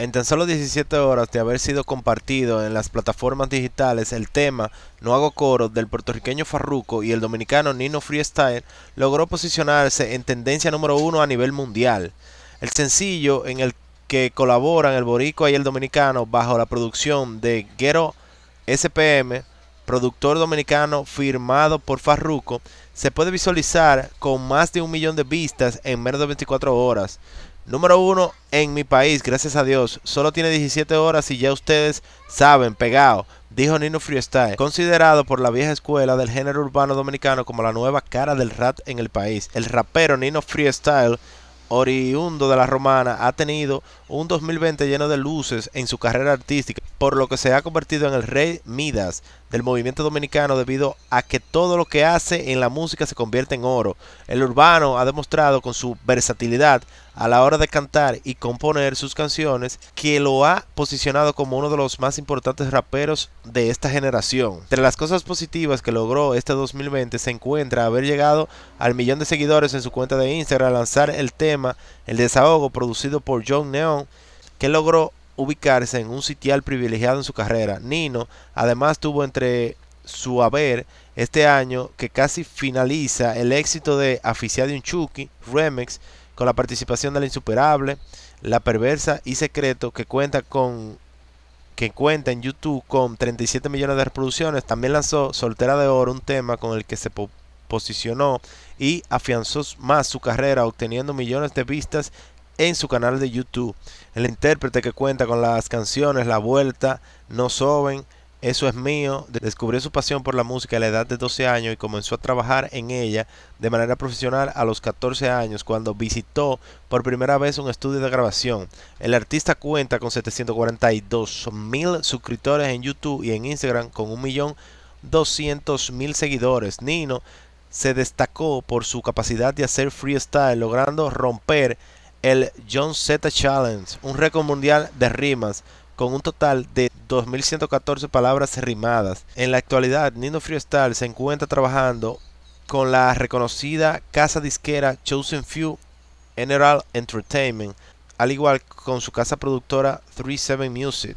En tan solo 17 horas de haber sido compartido en las plataformas digitales, el tema No hago coro del puertorriqueño Farruco y el dominicano Nino Freestyle logró posicionarse en tendencia número uno a nivel mundial. El sencillo en el que colaboran el boricua y el dominicano bajo la producción de Guero SPM productor dominicano firmado por Farruco, se puede visualizar con más de un millón de vistas en menos de 24 horas. Número uno en mi país, gracias a Dios. Solo tiene 17 horas y ya ustedes saben, pegado, dijo Nino Freestyle, considerado por la vieja escuela del género urbano dominicano como la nueva cara del rap en el país. El rapero Nino Freestyle oriundo de la Romana, ha tenido un 2020 lleno de luces en su carrera artística, por lo que se ha convertido en el rey Midas del movimiento dominicano debido a que todo lo que hace en la música se convierte en oro. El urbano ha demostrado con su versatilidad a la hora de cantar y componer sus canciones que lo ha posicionado como uno de los más importantes raperos de esta generación. Entre las cosas positivas que logró este 2020 se encuentra haber llegado al millón de seguidores en su cuenta de Instagram, a lanzar el tema el desahogo producido por John Neon, que logró ubicarse en un sitial privilegiado en su carrera. Nino además tuvo entre su haber este año que casi finaliza el éxito de un Chucky Remix con la participación de la insuperable, la perversa y secreto que cuenta con que cuenta en YouTube con 37 millones de reproducciones, también lanzó Soltera de Oro, un tema con el que se, posicionó y afianzó más su carrera obteniendo millones de vistas en su canal de YouTube. El intérprete que cuenta con las canciones La Vuelta, No Soben, Eso es Mío, descubrió su pasión por la música a la edad de 12 años y comenzó a trabajar en ella de manera profesional a los 14 años cuando visitó por primera vez un estudio de grabación. El artista cuenta con 742 mil suscriptores en YouTube y en Instagram con 1.200.000 seguidores. Nino se destacó por su capacidad de hacer freestyle, logrando romper el John Z Challenge, un récord mundial de rimas, con un total de 2.114 palabras rimadas. En la actualidad, Nino Freestyle se encuentra trabajando con la reconocida casa disquera Chosen Few General Entertainment, al igual que con su casa productora 37 Music.